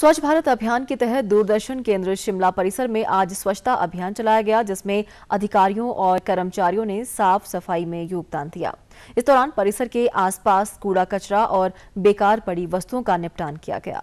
स्वच्छ भारत अभियान के तहत दूरदर्शन केंद्र शिमला परिसर में आज स्वच्छता अभियान चलाया गया जिसमें अधिकारियों और कर्मचारियों ने साफ सफाई में योगदान दिया इस दौरान परिसर के आसपास कूड़ा कचरा और बेकार पड़ी वस्तुओं का निपटान किया गया